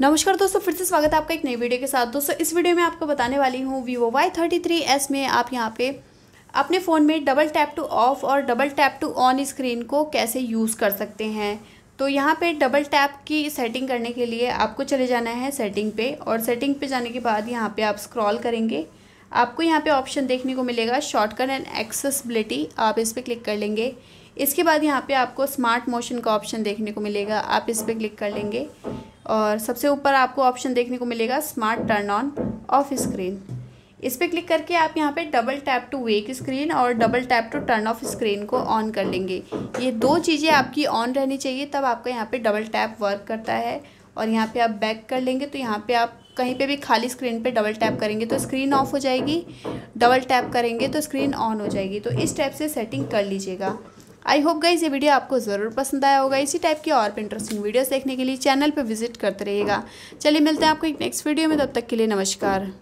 नमस्कार दोस्तों फिर से स्वागत है आपका एक नई वीडियो के साथ दोस्तों इस वीडियो में आपको बताने वाली हूँ Vivo Y thirty three S में आप यहाँ पे अपने फ़ोन में डबल टैप टू ऑफ और double tap to on screen को कैसे यूज़ कर सकते हैं तो यहाँ पे डबल टैप की सेटिंग करने के लिए आपको चले जाना है सेटिंग पे और सेटिंग पे जाने के बाद यहाँ पे आप स्क्रॉल करेंगे आपको यहाँ पे ऑप्शन देखने को मिलेगा शॉर्टकट एंड एक्सेसबिलिटी आप इस पर क्लिक कर लेंगे इसके बाद यहाँ पे आपको स्मार्ट मोशन का ऑप्शन देखने को मिलेगा आप इस पर क्लिक कर लेंगे और सबसे ऊपर आपको ऑप्शन देखने को मिलेगा smart turn on off screen इस पर क्लिक करके आप यहाँ पे double tap to wake screen और double tap to turn off screen को ऑन कर लेंगे ये दो चीज़ें आपकी ऑन रहनी चाहिए तब आपका यहाँ पे डबल टैप वर्क करता है और यहाँ पे आप बैक कर लेंगे तो यहाँ पे आप कहीं पे भी खाली स्क्रीन पे डबल टैप करेंगे तो स्क्रीन ऑफ हो जाएगी डबल टैप करेंगे तो स्क्रीन ऑन हो जाएगी तो इस टाइप से सेटिंग कर लीजिएगा आई होप गाइज ये वीडियो आपको ज़रूर पसंद आया होगा इसी टाइप की और भी इंटरेस्टिंग वीडियोस देखने के लिए चैनल पर विजिट करते रहिएगा चलिए मिलते हैं आपको एक नेक्स्ट वीडियो में तब तक के लिए नमस्कार